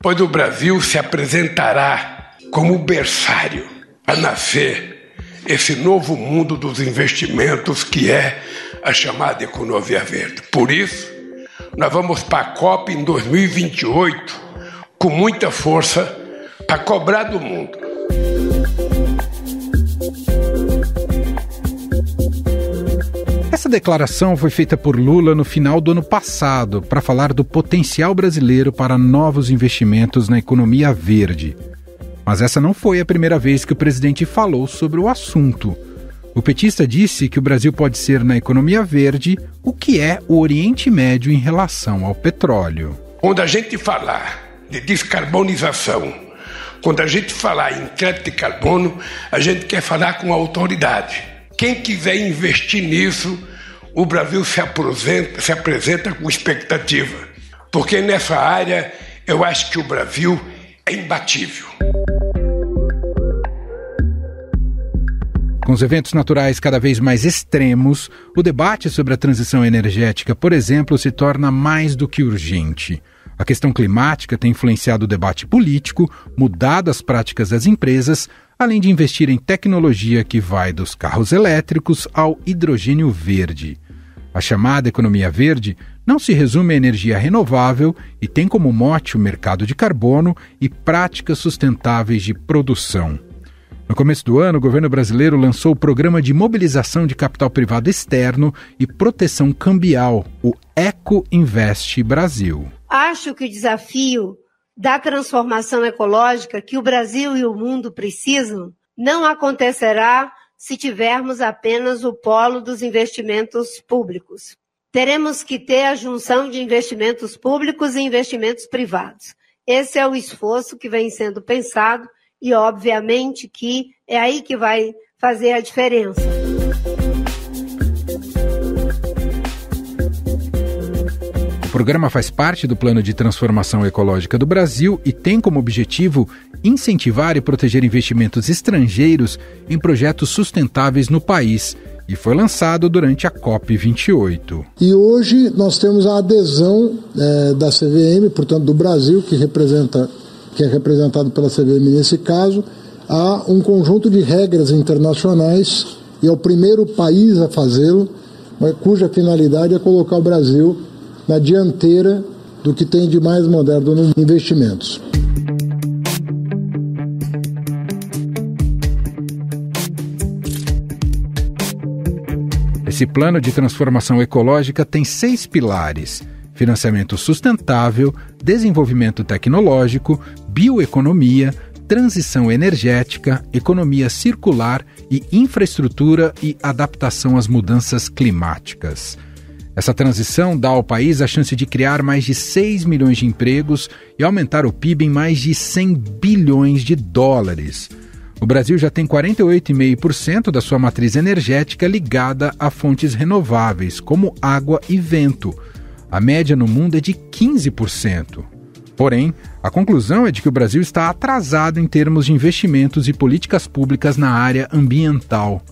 pois o Brasil se apresentará como berçário a nascer esse novo mundo dos investimentos que é a chamada economia verde. Por isso, nós vamos para a COP em 2028 com muita força para cobrar do mundo Essa declaração foi feita por Lula no final do ano passado para falar do potencial brasileiro para novos investimentos na economia verde. Mas essa não foi a primeira vez que o presidente falou sobre o assunto. O petista disse que o Brasil pode ser na economia verde o que é o Oriente Médio em relação ao petróleo. Quando a gente falar de descarbonização, quando a gente falar em crédito de carbono, a gente quer falar com a autoridade. Quem quiser investir nisso o Brasil se, apresenta, se apresenta com expectativa, porque nessa área eu acho que o Brasil é imbatível. Com os eventos naturais cada vez mais extremos, o debate sobre a transição energética, por exemplo, se torna mais do que urgente. A questão climática tem influenciado o debate político, mudado as práticas das empresas, além de investir em tecnologia que vai dos carros elétricos ao hidrogênio verde. A chamada economia verde não se resume à energia renovável e tem como mote o mercado de carbono e práticas sustentáveis de produção. No começo do ano, o governo brasileiro lançou o Programa de Mobilização de Capital Privado Externo e Proteção Cambial, o Eco Invest Brasil. Acho que o desafio da transformação ecológica que o Brasil e o mundo precisam não acontecerá se tivermos apenas o polo dos investimentos públicos. Teremos que ter a junção de investimentos públicos e investimentos privados. Esse é o esforço que vem sendo pensado e, obviamente, que é aí que vai fazer a diferença. programa faz parte do Plano de Transformação Ecológica do Brasil e tem como objetivo incentivar e proteger investimentos estrangeiros em projetos sustentáveis no país e foi lançado durante a COP28. E hoje nós temos a adesão é, da CVM, portanto do Brasil, que, representa, que é representado pela CVM nesse caso, a um conjunto de regras internacionais e é o primeiro país a fazê-lo, cuja finalidade é colocar o Brasil na dianteira do que tem de mais moderno nos investimentos. Esse plano de transformação ecológica tem seis pilares: financiamento sustentável, desenvolvimento tecnológico, bioeconomia, transição energética, economia circular e infraestrutura e adaptação às mudanças climáticas. Essa transição dá ao país a chance de criar mais de 6 milhões de empregos e aumentar o PIB em mais de 100 bilhões de dólares. O Brasil já tem 48,5% da sua matriz energética ligada a fontes renováveis, como água e vento. A média no mundo é de 15%. Porém, a conclusão é de que o Brasil está atrasado em termos de investimentos e políticas públicas na área ambiental.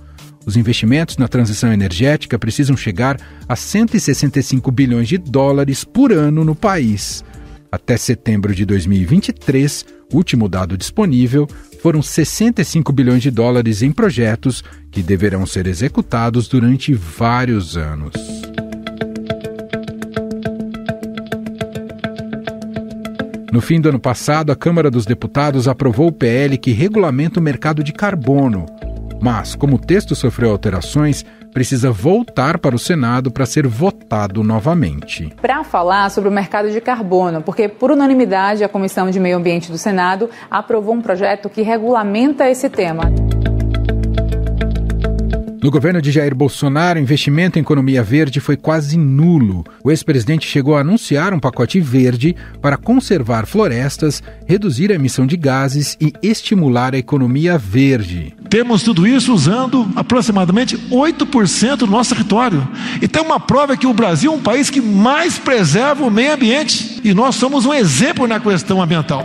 Os investimentos na transição energética precisam chegar a 165 bilhões de dólares por ano no país. Até setembro de 2023, último dado disponível, foram 65 bilhões de dólares em projetos que deverão ser executados durante vários anos. No fim do ano passado, a Câmara dos Deputados aprovou o PL que regulamenta o mercado de carbono. Mas, como o texto sofreu alterações, precisa voltar para o Senado para ser votado novamente. Para falar sobre o mercado de carbono, porque por unanimidade a Comissão de Meio Ambiente do Senado aprovou um projeto que regulamenta esse tema. No governo de Jair Bolsonaro, investimento em economia verde foi quase nulo. O ex-presidente chegou a anunciar um pacote verde para conservar florestas, reduzir a emissão de gases e estimular a economia verde. Temos tudo isso usando aproximadamente 8% do nosso território. E tem uma prova que o Brasil é um país que mais preserva o meio ambiente. E nós somos um exemplo na questão ambiental.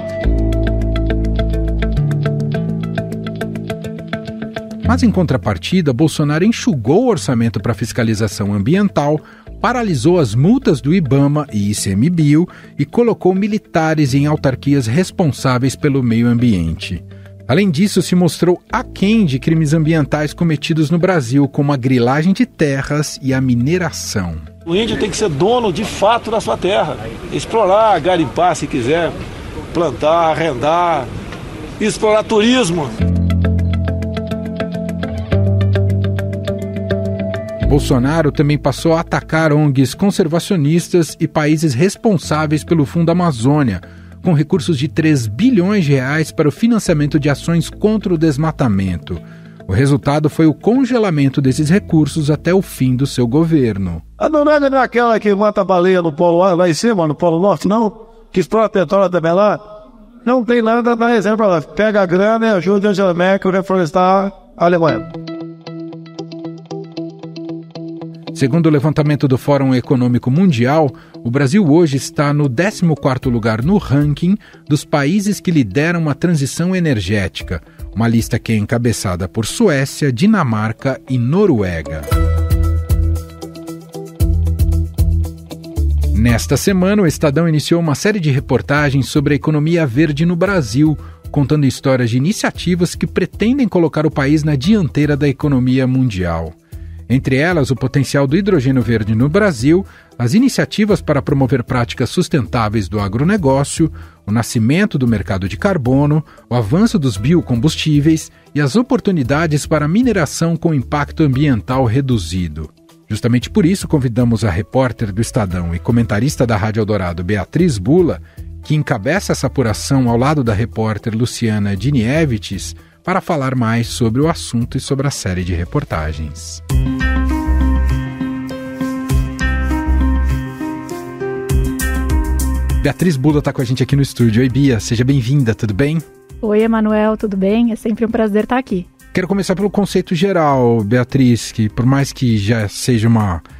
Mas, em contrapartida, Bolsonaro enxugou o orçamento para fiscalização ambiental, paralisou as multas do IBAMA e ICMBio e colocou militares em autarquias responsáveis pelo meio ambiente. Além disso, se mostrou aquém de crimes ambientais cometidos no Brasil, como a grilagem de terras e a mineração. O índio tem que ser dono de fato da sua terra, explorar, garimpar se quiser, plantar, arrendar, explorar turismo. Bolsonaro também passou a atacar ONGs conservacionistas e países responsáveis pelo Fundo Amazônia, com recursos de 3 bilhões de reais para o financiamento de ações contra o desmatamento. O resultado foi o congelamento desses recursos até o fim do seu governo. A ah, Noruega não é aquela que mata baleia no Polo lá em cima, no Polo Norte, não? Que explora petróleo também lá? Não tem nada não exemplo. É Pega a grana e ajuda a Angela Merkel a reflorestar a Alemanha. Segundo o levantamento do Fórum Econômico Mundial, o Brasil hoje está no 14º lugar no ranking dos países que lideram a transição energética, uma lista que é encabeçada por Suécia, Dinamarca e Noruega. Nesta semana, o Estadão iniciou uma série de reportagens sobre a economia verde no Brasil, contando histórias de iniciativas que pretendem colocar o país na dianteira da economia mundial entre elas o potencial do hidrogênio verde no Brasil, as iniciativas para promover práticas sustentáveis do agronegócio, o nascimento do mercado de carbono, o avanço dos biocombustíveis e as oportunidades para mineração com impacto ambiental reduzido. Justamente por isso, convidamos a repórter do Estadão e comentarista da Rádio Eldorado, Beatriz Bula, que encabeça essa apuração ao lado da repórter Luciana Dinievites para falar mais sobre o assunto e sobre a série de reportagens. Beatriz Buda está com a gente aqui no estúdio. Oi, Bia, seja bem-vinda, tudo bem? Oi, Emanuel, tudo bem? É sempre um prazer estar tá aqui. Quero começar pelo conceito geral, Beatriz, que por mais que já sejam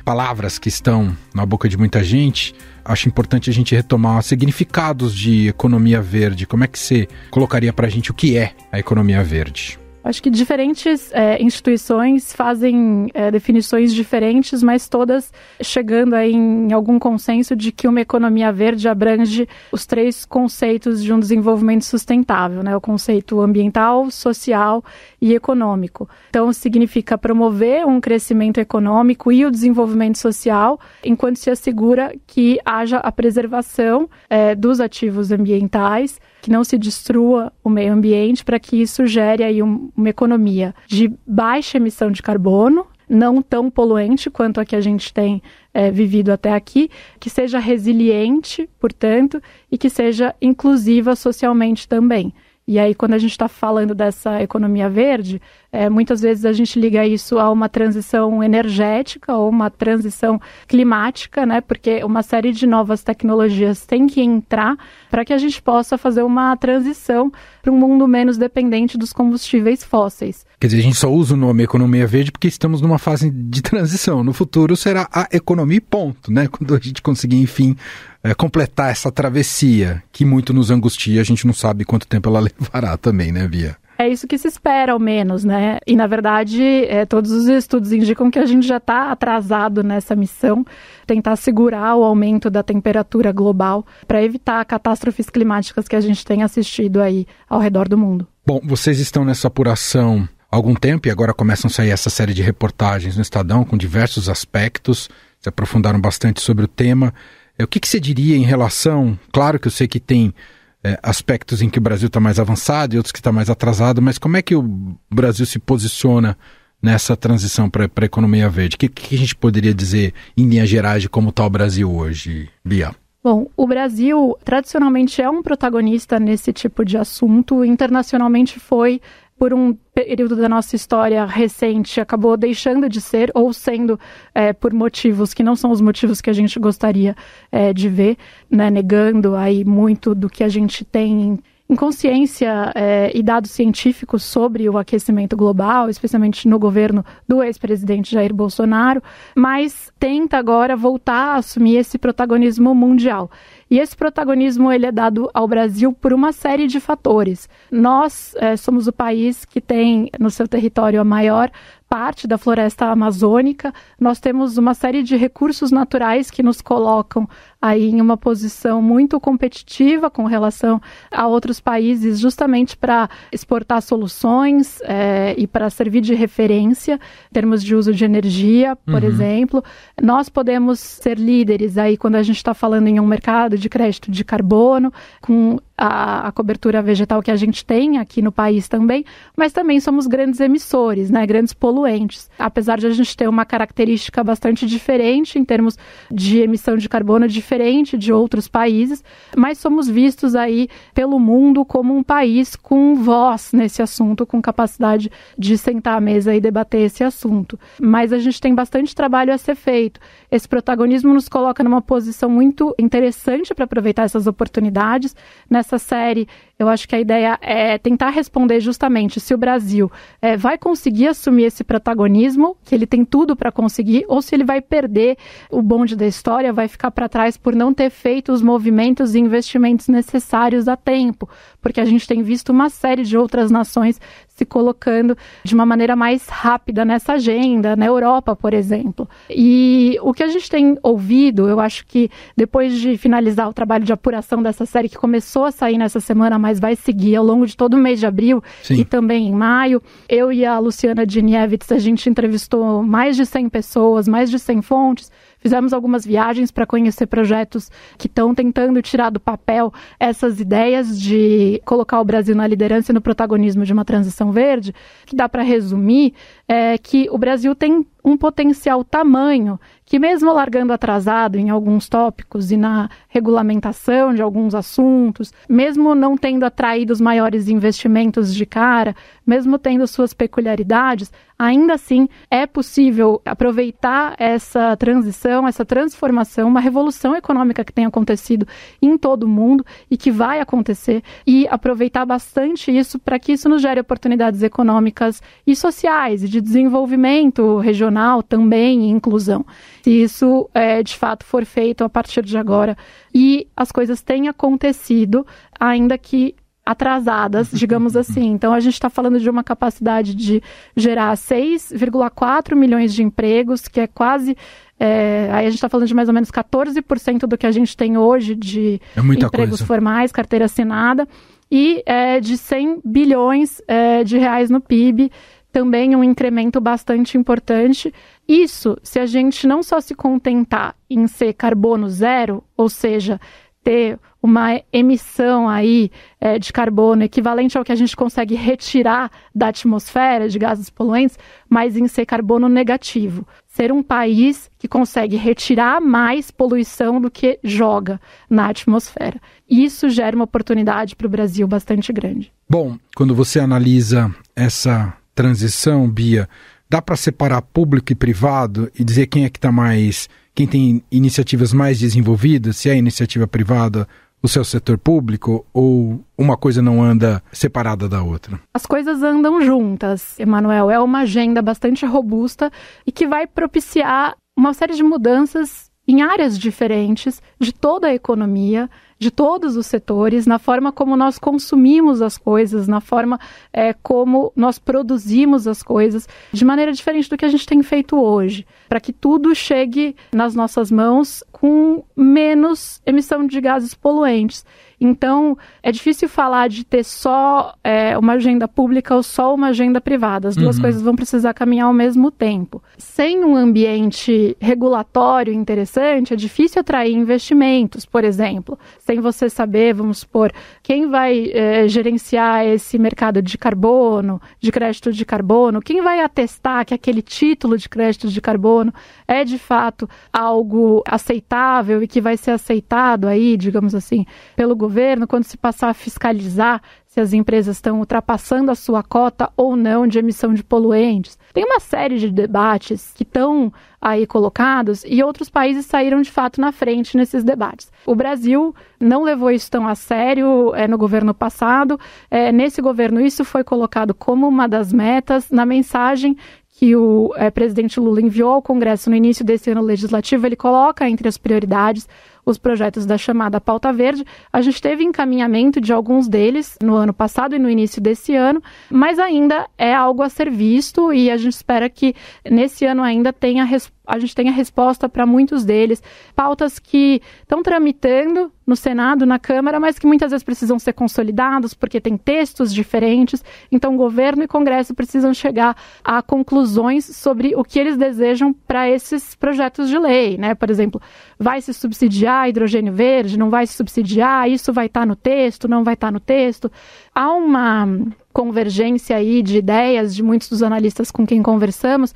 palavras que estão na boca de muita gente, acho importante a gente retomar significados de economia verde. Como é que você colocaria para a gente o que é a economia verde? Acho que diferentes é, instituições fazem é, definições diferentes, mas todas chegando em algum consenso de que uma economia verde abrange os três conceitos de um desenvolvimento sustentável, né? O conceito ambiental, social e econômico. Então, significa promover um crescimento econômico e o desenvolvimento social, enquanto se assegura que haja a preservação é, dos ativos ambientais, que não se destrua o meio ambiente, para que isso gere aí um, uma economia de baixa emissão de carbono, não tão poluente quanto a que a gente tem é, vivido até aqui, que seja resiliente, portanto, e que seja inclusiva socialmente também. E aí, quando a gente está falando dessa economia verde, é, muitas vezes a gente liga isso a uma transição energética ou uma transição climática, né? Porque uma série de novas tecnologias tem que entrar para que a gente possa fazer uma transição para um mundo menos dependente dos combustíveis fósseis. Quer dizer, a gente só usa o nome economia verde porque estamos numa fase de transição. No futuro será a economia ponto, né? Quando a gente conseguir, enfim, é, completar essa travessia que muito nos angustia, a gente não sabe quanto tempo ela levará também, né, Via? é isso que se espera, ao menos, né? E, na verdade, é, todos os estudos indicam que a gente já está atrasado nessa missão, tentar segurar o aumento da temperatura global para evitar catástrofes climáticas que a gente tem assistido aí ao redor do mundo. Bom, vocês estão nessa apuração há algum tempo e agora começam a sair essa série de reportagens no Estadão com diversos aspectos, se aprofundaram bastante sobre o tema. É, o que, que você diria em relação, claro que eu sei que tem é, aspectos em que o Brasil está mais avançado e outros que está mais atrasado, mas como é que o Brasil se posiciona nessa transição para a economia verde? O que, que, a gente poderia dizer em linhas gerais de como está o Brasil hoje, Bia? Bom, o Brasil tradicionalmente é um protagonista nesse tipo de assunto, internacionalmente foi por um período da nossa história recente, acabou deixando de ser ou sendo é, por motivos que não são os motivos que a gente gostaria é, de ver, né? negando aí muito do que a gente tem consciência é, e dados científicos sobre o aquecimento global, especialmente no governo do ex-presidente Jair Bolsonaro, mas tenta agora voltar a assumir esse protagonismo mundial. E esse protagonismo ele é dado ao Brasil por uma série de fatores. Nós é, somos o país que tem no seu território a maior parte da floresta amazônica, nós temos uma série de recursos naturais que nos colocam aí em uma posição muito competitiva com relação a outros países, justamente para exportar soluções é, e para servir de referência em termos de uso de energia, por uhum. exemplo. Nós podemos ser líderes aí quando a gente está falando em um mercado de crédito de carbono, com a, a, cobertura vegetal que a gente tem aqui no país também, mas também somos grandes emissores, né, grandes poluentes. Apesar de a gente ter uma característica bastante diferente em termos de emissão de carbono, de diferente de outros países, mas somos vistos aí pelo mundo como um país com voz nesse assunto, com capacidade de sentar à mesa e debater esse assunto. Mas a gente tem bastante trabalho a ser feito. Esse protagonismo nos coloca numa posição muito interessante para aproveitar essas oportunidades. Nessa série, eu acho que a ideia é tentar responder justamente se o Brasil é, vai conseguir assumir esse protagonismo, que ele tem tudo para conseguir, ou se ele vai perder o bonde da história, vai ficar para trás por não ter feito os movimentos e investimentos necessários a tempo, porque a gente tem visto uma série de outras nações se colocando de uma maneira mais rápida nessa agenda, na Europa, por exemplo. E o que a gente tem ouvido, eu acho que depois de finalizar o trabalho de apuração dessa série, que começou a sair nessa semana, mas vai seguir ao longo de todo o mês de abril Sim. e também em maio, eu e a Luciana Dinievitz, a gente entrevistou mais de 100 pessoas, mais de 100 fontes Fizemos algumas viagens para conhecer projetos que estão tentando tirar do papel essas ideias de colocar o Brasil na liderança e no protagonismo de uma transição verde. Que dá para resumir é que o Brasil tem um potencial tamanho que, mesmo largando atrasado em alguns tópicos e na regulamentação de alguns assuntos, mesmo não tendo atraído os maiores investimentos de cara, mesmo tendo suas peculiaridades, ainda assim é possível aproveitar essa transição, essa transformação, uma revolução econômica que tem acontecido em todo o mundo e que vai acontecer e aproveitar bastante isso para que isso nos gere oportunidades econômicas e sociais, de desenvolvimento regional também e inclusão. Se isso é, de fato for feito a partir de agora e as coisas têm acontecido, ainda que atrasadas, digamos assim. Então, a gente está falando de uma capacidade de gerar 6,4 milhões de empregos, que é quase. É, aí a gente está falando de mais ou menos 14% do que a gente tem hoje de é empregos coisa. formais, carteira assinada, e é, de 100 bilhões é, de reais no PIB também um incremento bastante importante. Isso se a gente não só se contentar em ser carbono zero, ou seja, ter uma emissão aí é, de carbono equivalente ao que a gente consegue retirar da atmosfera de gases poluentes, mas em ser carbono negativo. Ser um país que consegue retirar mais poluição do que joga na atmosfera. Isso gera uma oportunidade para o Brasil bastante grande. Bom, quando você analisa essa transição, Bia, dá para separar público e privado e dizer quem é que está mais, quem tem iniciativas mais desenvolvidas, se é iniciativa privada o seu setor público ou uma coisa não anda separada da outra? As coisas andam juntas, Emanuel. É uma agenda bastante robusta e que vai propiciar uma série de mudanças em áreas diferentes de toda a economia, de todos os setores, na forma como nós consumimos as coisas, na forma é, como nós produzimos as coisas, de maneira diferente do que a gente tem feito hoje, para que tudo chegue nas nossas mãos com menos emissão de gases poluentes. Então, é difícil falar de ter só é, uma agenda pública ou só uma agenda privada. As duas uhum. coisas vão precisar caminhar ao mesmo tempo. Sem um ambiente regulatório interessante, é difícil atrair investimentos, por exemplo. Sem você saber, vamos supor, quem vai é, gerenciar esse mercado de carbono, de crédito de carbono, quem vai atestar que aquele título de crédito de carbono é de fato algo aceitável aceitável e que vai ser aceitado aí, digamos assim, pelo governo quando se passar a fiscalizar se as empresas estão ultrapassando a sua cota ou não de emissão de poluentes. Tem uma série de debates que estão aí colocados e outros países saíram de fato na frente nesses debates. O Brasil não levou isso tão a sério é, no governo passado. É, nesse governo, isso foi colocado como uma das metas na mensagem que o é, presidente Lula enviou ao Congresso no início desse ano legislativo, ele coloca entre as prioridades os projetos da chamada Pauta Verde. A gente teve encaminhamento de alguns deles no ano passado e no início desse ano, mas ainda é algo a ser visto e a gente espera que nesse ano ainda tenha a gente tenha resposta para muitos deles, pautas que estão tramitando no Senado, na Câmara, mas que muitas vezes precisam ser consolidados porque tem textos diferentes. Então, governo e Congresso precisam chegar a conclusões sobre o que eles desejam para esses projetos de lei, né? Por exemplo, vai se subsidiar subsidiar hidrogênio verde, não vai se subsidiar, isso vai estar tá no texto, não vai estar tá no texto. Há uma convergência aí de ideias de muitos dos analistas com quem conversamos,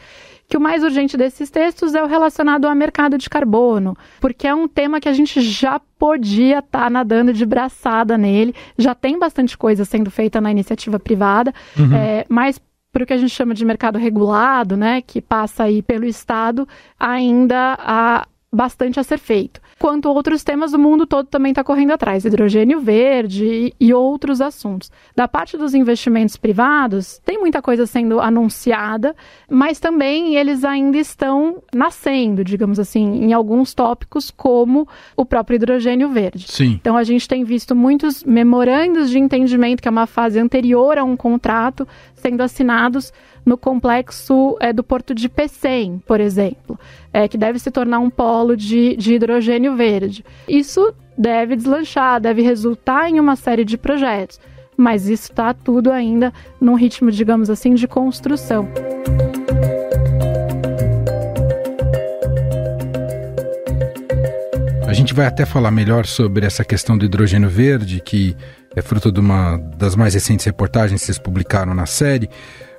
que o mais urgente desses textos é o relacionado ao mercado de carbono, porque é um tema que a gente já podia estar tá nadando de braçada nele, já tem bastante coisa sendo feita na iniciativa privada, uhum. é, mas para o que a gente chama de mercado regulado, né, que passa aí pelo Estado, ainda há bastante a ser feito quanto outros temas do mundo todo também está correndo atrás, hidrogênio verde e, outros assuntos. Da parte dos investimentos privados, tem muita coisa sendo anunciada, mas também eles ainda estão nascendo, digamos assim, em alguns tópicos, como o próprio hidrogênio verde. Sim. Então a gente tem visto muitos memorandos de entendimento, que é uma fase anterior a um contrato, sendo assinados no complexo é, do porto de Pecém, por exemplo, é, que deve se tornar um polo de, de hidrogênio verde. Isso deve deslanchar, deve resultar em uma série de projetos, mas isso está tudo ainda num ritmo, digamos assim, de construção. A gente vai até falar melhor sobre essa questão do hidrogênio verde, que é fruto de uma das mais recentes reportagens que vocês publicaram na série.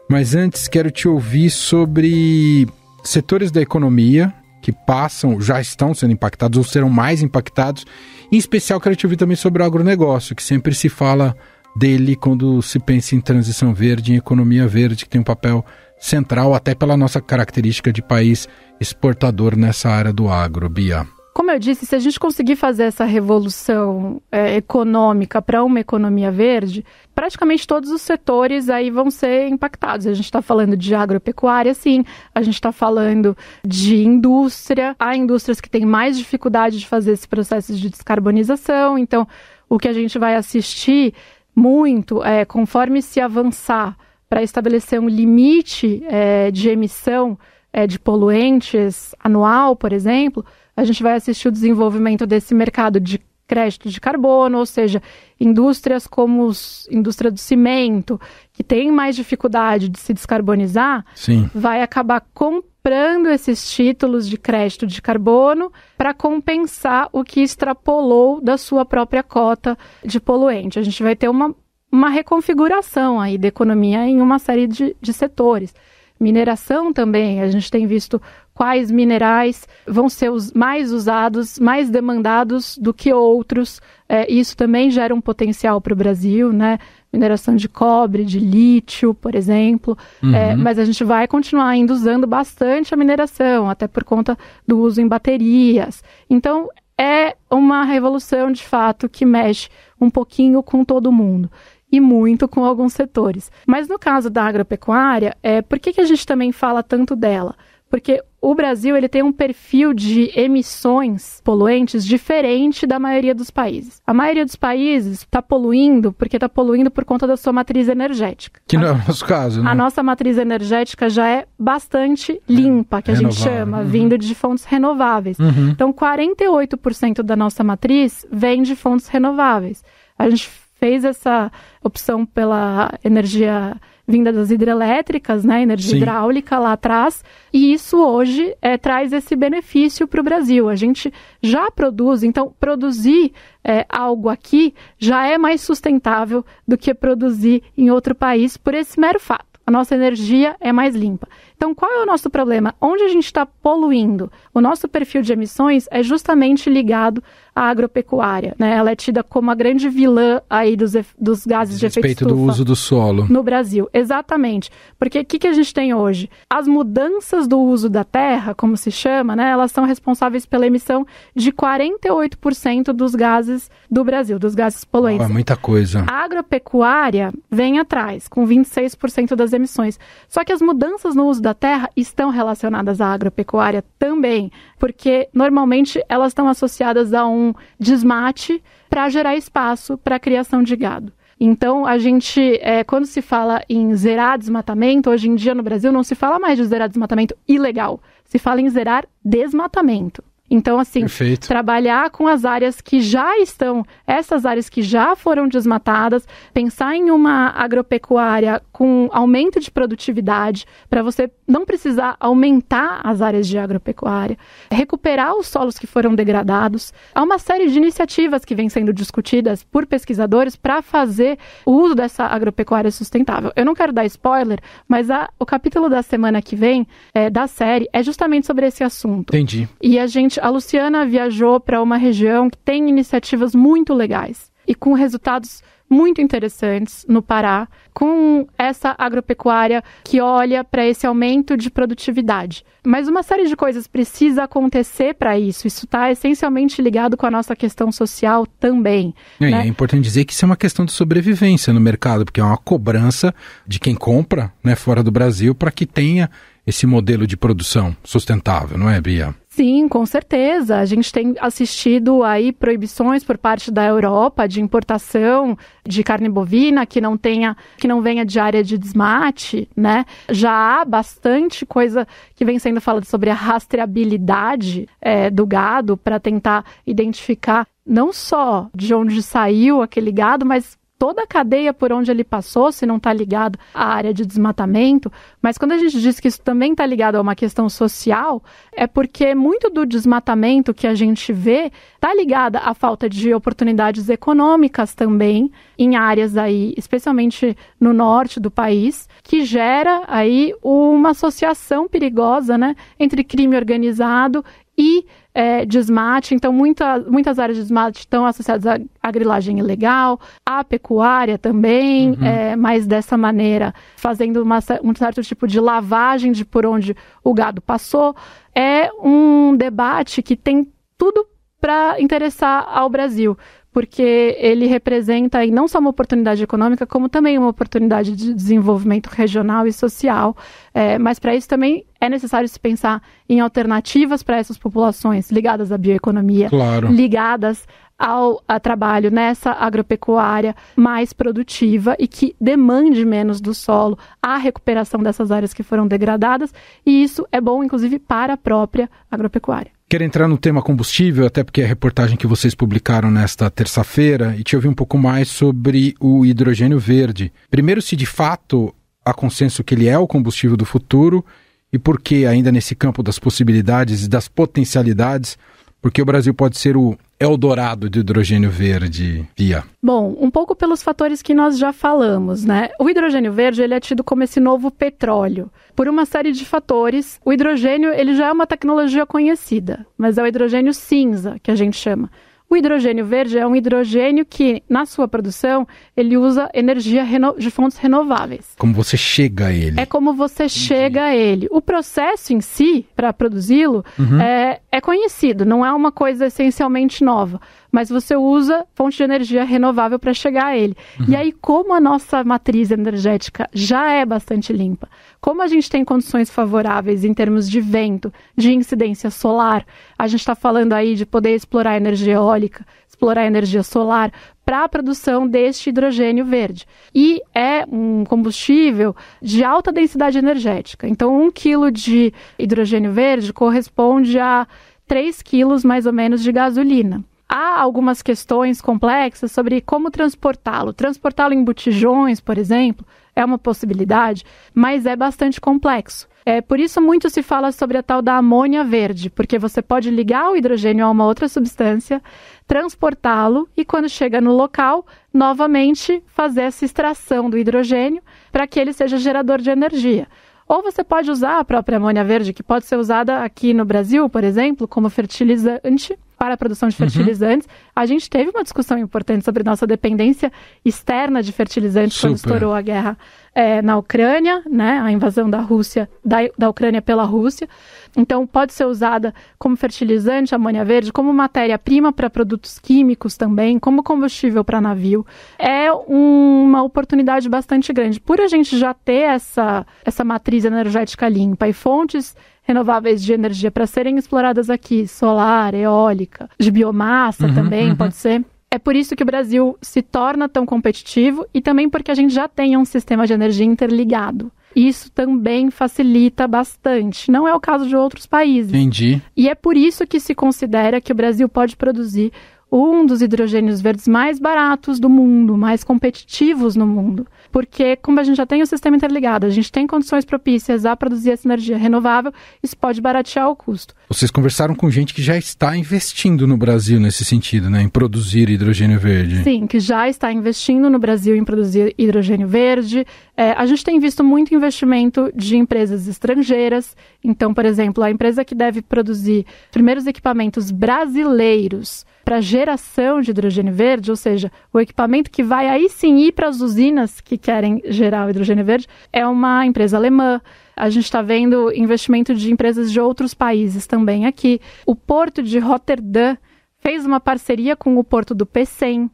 Mas antes quero te ouvir sobre setores da economia que passam, já estão sendo impactados ou serão mais impactados. Em especial, quero te ouvir também sobre o agronegócio, que sempre se fala dele quando se pensa em transição verde, em economia verde, que tem um papel central até pela nossa característica de país exportador nessa área do agro, Bia como eu disse, se a gente conseguir fazer essa revolução é, econômica para uma economia verde, praticamente todos os setores aí vão ser impactados. A gente está falando de agropecuária, sim, a gente está falando de indústria. Há indústrias que têm mais dificuldade de fazer esse processo de descarbonização, então o que a gente vai assistir muito é conforme se avançar para estabelecer um limite é, de emissão é, de poluentes anual, por exemplo a gente vai assistir o desenvolvimento desse mercado de crédito de carbono, ou seja, indústrias como a indústria do cimento, que tem mais dificuldade de se descarbonizar, Sim. vai acabar comprando esses títulos de crédito de carbono para compensar o que extrapolou da sua própria cota de poluente. A gente vai ter uma, uma reconfiguração aí da economia em uma série de, de setores. Mineração também, a gente tem visto quais minerais vão ser os mais usados, mais demandados do que outros. É, isso também gera um potencial para o Brasil, né? Mineração de cobre, de lítio, por exemplo. É, uhum. É, mas a gente vai continuar ainda usando bastante a mineração, até por conta do uso em baterias. Então, é uma revolução de fato que mexe um pouquinho com todo mundo e muito com alguns setores. Mas no caso da agropecuária, é, por que, que a gente também fala tanto dela? Porque o Brasil ele tem um perfil de emissões poluentes diferente da maioria dos países. A maioria dos países está poluindo porque está poluindo por conta da sua matriz energética. Que não é o nosso caso, né? A nossa matriz energética já é bastante limpa, que Renovável. a gente chama, uhum. vindo de fontes renováveis. Uhum. Então, 48% da nossa matriz vem de fontes renováveis. A gente fez essa opção pela energia vinda das hidrelétricas, né, energia Sim. hidráulica lá atrás, e isso hoje é, traz esse benefício para o Brasil. A gente já produz, então produzir é, algo aqui já é mais sustentável do que produzir em outro país por esse mero fato. A nossa energia é mais limpa. Então, qual é o nosso problema? Onde a gente está poluindo? O nosso perfil de emissões é justamente ligado à agropecuária. Né? Ela é tida como a grande vilã aí dos, dos gases de, de efeito estufa. do uso do solo. No Brasil, exatamente. Porque o que, que a gente tem hoje? As mudanças do uso da terra, como se chama, né? elas são responsáveis pela emissão de 48% dos gases do Brasil, dos gases poluentes. Oh, é muita coisa. A agropecuária vem atrás, com 26% das emissões. Só que as mudanças no uso da terra estão relacionadas à agropecuária também, porque normalmente elas estão associadas a um desmate para gerar espaço para a criação de gado. Então, a gente, é, quando se fala em zerar desmatamento, hoje em dia no Brasil não se fala mais de zerar desmatamento ilegal, se fala em zerar desmatamento. Então, assim, Perfeito. trabalhar com as áreas que já estão, essas áreas que já foram desmatadas, pensar em uma agropecuária com aumento de produtividade, para você não precisar aumentar as áreas de agropecuária, recuperar os solos que foram degradados. Há uma série de iniciativas que vêm sendo discutidas por pesquisadores para fazer o uso dessa agropecuária sustentável. Eu não quero dar spoiler, mas a, o capítulo da semana que vem, é, da série, é justamente sobre esse assunto. Entendi. E a gente seguinte: a Luciana viajou para uma região que tem iniciativas muito legais e com resultados muito interessantes no Pará, com essa agropecuária que olha para esse aumento de produtividade. Mas uma série de coisas precisa acontecer para isso. Isso está essencialmente ligado com a nossa questão social também. É, né? é, importante dizer que isso é uma questão de sobrevivência no mercado, porque é uma cobrança de quem compra né, fora do Brasil para que tenha esse modelo de produção sustentável, não é, Bia? Sim, com certeza. A gente tem assistido aí proibições por parte da Europa de importação de carne bovina que não tenha, que não venha de área de desmate, né? Já há bastante coisa que vem sendo falada sobre a rastreabilidade é, do gado para tentar identificar não só de onde saiu aquele gado, mas toda a cadeia por onde ele passou, se não está ligado à área de desmatamento. Mas quando a gente diz que isso também está ligado a uma questão social, é porque muito do desmatamento que a gente vê está ligada à falta de oportunidades econômicas também em áreas aí, especialmente no norte do país, que gera aí uma associação perigosa, né, entre crime organizado e é, de esmate, então muita, muitas áreas de esmate estão associadas à agrilagem ilegal, à pecuária também, uhum. é, mas dessa maneira, fazendo uma, um certo tipo de lavagem de por onde o gado passou. É um debate que tem tudo para interessar ao Brasil, porque ele representa aí não só uma oportunidade econômica, como também uma oportunidade de desenvolvimento regional e social. É, mas para isso também é necessário se pensar em alternativas para essas populações ligadas à bioeconomia, claro. ligadas ao trabalho nessa agropecuária mais produtiva e que demande menos do solo, a recuperação dessas áreas que foram degradadas, e isso é bom, inclusive, para a própria agropecuária. Quero entrar no tema combustível, até porque é a reportagem que vocês publicaram nesta terça-feira, e te ouvir um pouco mais sobre o hidrogênio verde. Primeiro, se de fato há consenso que ele é o combustível do futuro, e por que, ainda nesse campo das possibilidades e das potencialidades, porque o Brasil pode ser o Eldorado de hidrogênio verde, via? Bom, um pouco pelos fatores que nós já falamos, né? O hidrogênio verde, ele é tido como esse novo petróleo. Por uma série de fatores, o hidrogênio, ele já é uma tecnologia conhecida, mas é o hidrogênio cinza, que a gente chama. O hidrogênio verde é um hidrogênio que, na sua produção, ele usa energia de fontes renováveis. Como você chega a ele? É como você Entendi. chega a ele. O processo em si, para produzi-lo, uhum. é, é conhecido, não é uma coisa essencialmente nova mas você usa fonte de energia renovável para chegar a ele. Uhum. E aí, como a nossa matriz energética já é bastante limpa, como a gente tem condições favoráveis em termos de vento, de incidência solar, a gente está falando aí de poder explorar energia eólica, explorar energia solar para a produção deste hidrogênio verde. E é um combustível de alta densidade energética. Então, um quilo de hidrogênio verde corresponde a 3 quilos mais ou menos de gasolina há algumas questões complexas sobre como transportá-lo. Transportá-lo em botijões, por exemplo, é uma possibilidade, mas é bastante complexo. É, por isso muito se fala sobre a tal da amônia verde, porque você pode ligar o hidrogênio a uma outra substância, transportá-lo e quando chega no local, novamente fazer essa extração do hidrogênio para que ele seja gerador de energia. Ou você pode usar a própria amônia verde, que pode ser usada aqui no Brasil, por exemplo, como fertilizante, para a produção de uhum. fertilizantes. Uhum. A gente teve uma discussão importante sobre nossa dependência externa de fertilizantes Super. quando estourou a guerra é, na Ucrânia, né? A invasão da Rússia, da, da Ucrânia pela Rússia. Então, pode ser usada como fertilizante, amônia verde, como matéria-prima para produtos químicos também, como combustível para navio. É um, uma oportunidade bastante grande. Por a gente já ter essa, essa matriz energética limpa e fontes renováveis de energia para serem exploradas aqui, solar, eólica, de biomassa uhum, também, uhum. pode ser. É por isso que o Brasil se torna tão competitivo e também porque a gente já tem um sistema de energia interligado. Isso também facilita bastante. Não é o caso de outros países. Entendi. E é por isso que se considera que o Brasil pode produzir um dos hidrogênios verdes mais baratos do mundo, mais competitivos no mundo. Porque, como a gente já tem o sistema interligado, a gente tem condições propícias a produzir essa energia renovável, isso pode baratear o custo. Vocês conversaram com gente que já está investindo no Brasil nesse sentido, né? Em produzir hidrogênio verde. Sim, que já está investindo no Brasil em produzir hidrogênio verde, é, a gente tem visto muito investimento de empresas estrangeiras. Então, por exemplo, a empresa que deve produzir primeiros equipamentos brasileiros para geração de hidrogênio verde, ou seja, o equipamento que vai aí sim ir para as usinas que querem gerar o hidrogênio verde, é uma empresa alemã. A gente está vendo investimento de empresas de outros países também aqui. O porto de Roterdã fez uma parceria com o porto do Pecém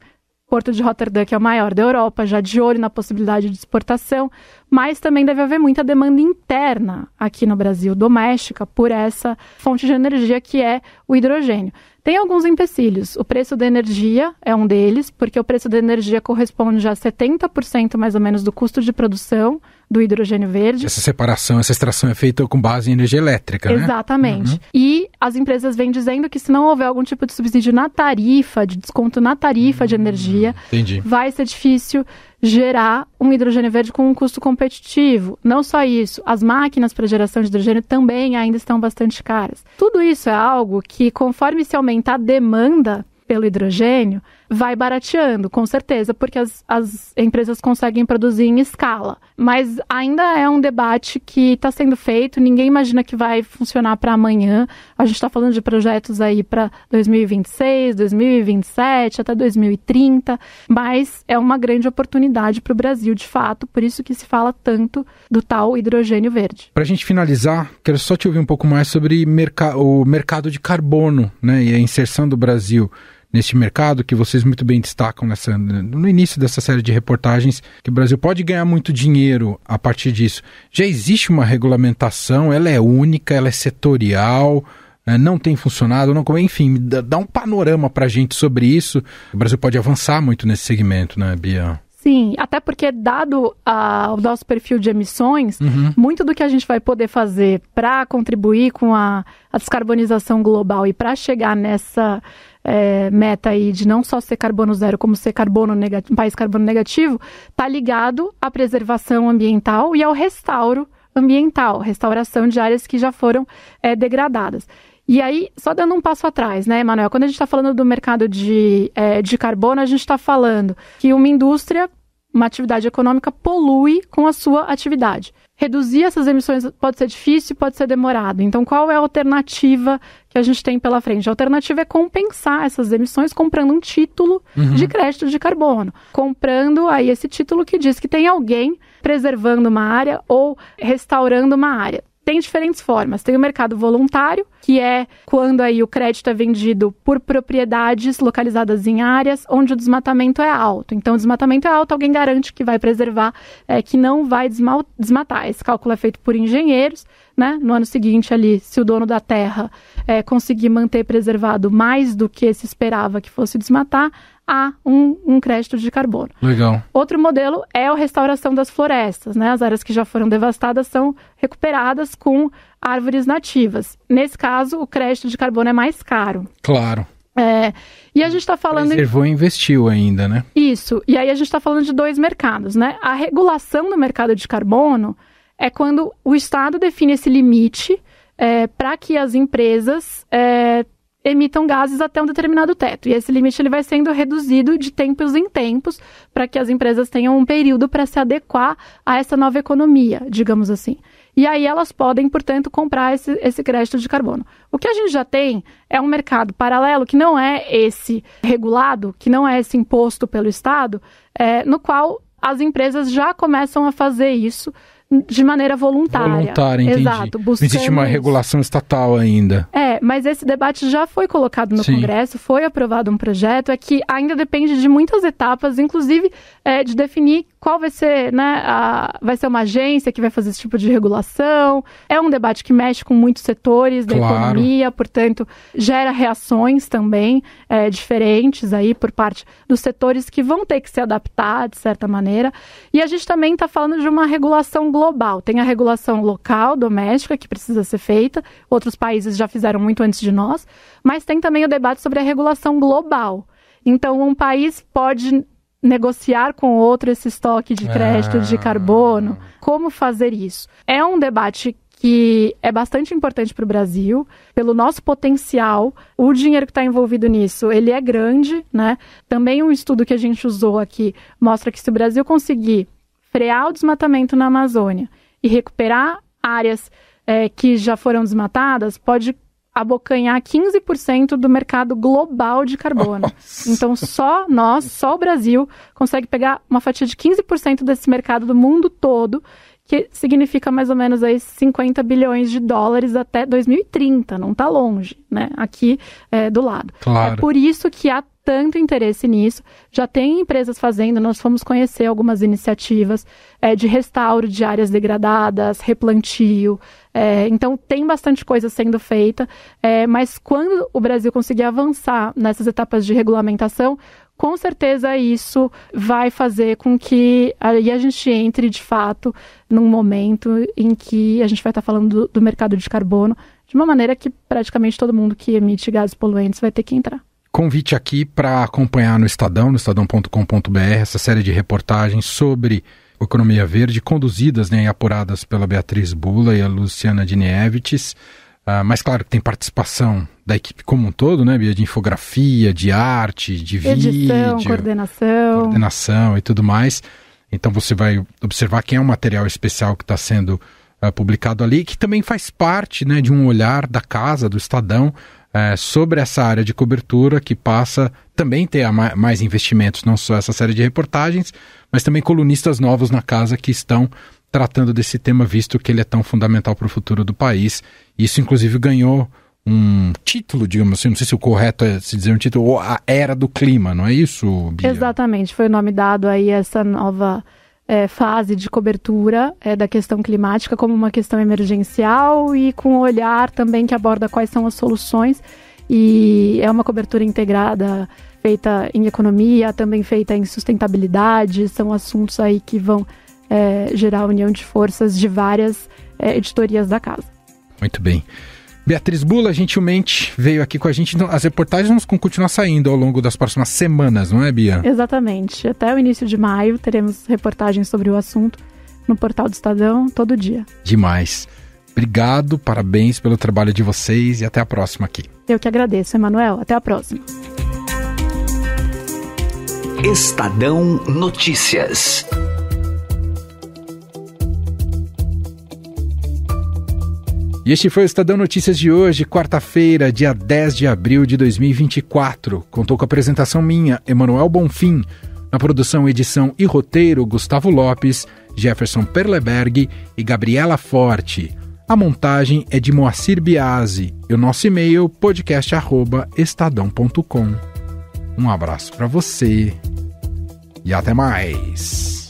Porto de Rotterdam, que é o maior da Europa, já de olho na possibilidade de exportação, mas também deve haver muita demanda interna aqui no Brasil, doméstica, por essa fonte de energia que é o hidrogênio. Tem alguns empecilhos. O preço da energia é um deles, porque o preço da energia corresponde a 70% mais ou menos do custo de produção do hidrogênio verde. Essa separação, essa extração é feita com base em energia elétrica, né? Exatamente. Uhum. E as empresas vêm dizendo que se não houver algum tipo de subsídio na tarifa, de desconto na tarifa uhum. de hum, energia, Entendi. vai ser difícil gerar um hidrogênio verde com um custo competitivo. Não só isso, as máquinas para geração de hidrogênio também ainda estão bastante caras. Tudo isso é algo que, conforme se aumentar a demanda pelo hidrogênio, vai barateando, com certeza, porque as, as empresas conseguem produzir em escala. Mas ainda é um debate que está sendo feito, ninguém imagina que vai funcionar para amanhã. A gente está falando de projetos aí para 2026, 2027, até 2030, mas é uma grande oportunidade para o Brasil, de fato, por isso que se fala tanto do tal hidrogênio verde. Para a gente finalizar, quero só te ouvir um pouco mais sobre merca o mercado de carbono né, e a inserção do Brasil neste mercado, que vocês muito bem destacam nessa, no início dessa série de reportagens, que o Brasil pode ganhar muito dinheiro a partir disso. Já existe uma regulamentação, ela é única, ela é setorial, né, não tem funcionado, não, enfim, dá um panorama para a gente sobre isso. O Brasil pode avançar muito nesse segmento, né, Bia? Sim, até porque, dado ah, o nosso perfil de emissões, uhum. muito do que a gente vai poder fazer para contribuir com a, a descarbonização global e para chegar nessa é, meta aí de não só ser carbono zero, como ser carbono negativo, país carbono negativo, está ligado à preservação ambiental e ao restauro ambiental, restauração de áreas que já foram é, degradadas. E aí, só dando um passo atrás, né, Manuel? Quando a gente está falando do mercado de, é, de carbono, a gente está falando que uma indústria, uma atividade econômica, polui com a sua atividade reduzir essas emissões pode ser difícil, pode ser demorado. Então, qual é a alternativa que a gente tem pela frente? A alternativa é compensar essas emissões comprando um título uhum. de crédito de carbono, comprando aí esse título que diz que tem alguém preservando uma área ou restaurando uma área tem diferentes formas. Tem o mercado voluntário, que é quando aí o crédito é vendido por propriedades localizadas em áreas onde o desmatamento é alto. Então, o desmatamento é alto, alguém garante que vai preservar, é, que não vai desmatar. Esse cálculo é feito por engenheiros, né? No ano seguinte ali, se o dono da terra é, conseguir manter preservado mais do que se esperava que fosse desmatar, a um, um, crédito de carbono. Legal. Outro modelo é a restauração das florestas, né? As áreas que já foram devastadas são recuperadas com árvores nativas. Nesse caso, o crédito de carbono é mais caro. Claro. É, e a gente está falando. Preservou em... e investiu ainda, né? Isso. E aí a gente está falando de dois mercados, né? A regulação do mercado de carbono é quando o Estado define esse limite é, para que as empresas é, emitam gases até um determinado teto. E esse limite ele vai sendo reduzido de tempos em tempos para que as empresas tenham um período para se adequar a essa nova economia, digamos assim. E aí elas podem, portanto, comprar esse, esse crédito de carbono. O que a gente já tem é um mercado paralelo que não é esse regulado, que não é esse imposto pelo Estado, é, no qual as empresas já começam a fazer isso de maneira voluntária. Voluntária, entendi. Exato. Buscamos... existe uma regulação estatal ainda. É, mas esse debate já foi colocado no Sim. Congresso, foi aprovado um projeto, é que ainda depende de muitas etapas, inclusive é, de definir qual vai ser, né, a... vai ser uma agência que vai fazer esse tipo de regulação. É um debate que mexe com muitos setores da claro. economia, portanto, gera reações também é, diferentes aí por parte dos setores que vão ter que se adaptar de certa maneira. E a gente também está falando de uma regulação global global. Tem a regulação local, doméstica, que precisa ser feita, outros países já fizeram muito antes de nós, mas tem também o debate sobre a regulação global. Então, um país pode negociar com outro esse estoque de crédito ah. de carbono. Como fazer isso? É um debate que é bastante importante para o Brasil, pelo nosso potencial. O dinheiro que está envolvido nisso, ele é grande, né? Também um estudo que a gente usou aqui mostra que se o Brasil conseguir frear o desmatamento na Amazônia e recuperar áreas é, que já foram desmatadas, pode abocanhar 15% do mercado global de carbono. Nossa. Então, só nós, só o Brasil, consegue pegar uma fatia de 15% desse mercado do mundo todo, que significa mais ou menos aí 50 bilhões de dólares até 2030, não está longe, né? Aqui é, do lado. Claro. É por isso que a tanto interesse nisso. Já tem empresas fazendo, nós fomos conhecer algumas iniciativas é, de restauro de áreas degradadas, replantio. É, então, tem bastante coisa sendo feita, é, mas quando o Brasil conseguir avançar nessas etapas de regulamentação, com certeza isso vai fazer com que aí a gente entre de fato num momento em que a gente vai estar falando do, do mercado de carbono de uma maneira que praticamente todo mundo que emite gases poluentes vai ter que entrar. Convite aqui para acompanhar no Estadão, no estadão.com.br, essa série de reportagens sobre economia verde, conduzidas né, e apuradas pela Beatriz Bula e a Luciana Dinievites. Uh, ah, mas claro que tem participação da equipe como um todo, né, De infografia, de arte, de Edição, vídeo. coordenação. Coordenação e tudo mais. Então você vai observar quem é o um material especial que está sendo uh, publicado ali, que também faz parte né, de um olhar da casa, do Estadão, é, sobre essa área de cobertura que passa também ter mais investimentos, não só essa série de reportagens, mas também colunistas novos na casa que estão tratando desse tema, visto que ele é tão fundamental para o futuro do país. Isso, inclusive, ganhou um título, digamos assim, não sei se o correto é se dizer um título, ou a Era do Clima, não é isso, Bia? Exatamente, foi o nome dado aí a essa nova é, fase de cobertura é, da questão climática como uma questão emergencial e com um olhar também que aborda quais são as soluções. E é uma cobertura integrada, feita em economia, também feita em sustentabilidade, são assuntos aí que vão é, gerar a união de forças de várias é, editorias da casa. Muito bem. Beatriz Bula, gentilmente, veio aqui com a gente. Então, as reportagens vão continuar saindo ao longo das próximas semanas, não é, Bia? Exatamente. Até o início de maio teremos reportagens sobre o assunto no portal do Estadão todo dia. Demais. Obrigado, parabéns pelo trabalho de vocês e até a próxima aqui. Eu que agradeço, Emanuel. Até a próxima. Estadão Notícias. E este foi o Estadão Notícias de hoje, quarta-feira, dia 10 de abril de 2024. Contou com a apresentação minha, Emanuel Bonfim. Na produção, edição e roteiro, Gustavo Lopes, Jefferson Perleberg e Gabriela Forte. A montagem é de Moacir Biasi e o nosso e-mail podcast@estadão.com. Um abraço para você e até mais.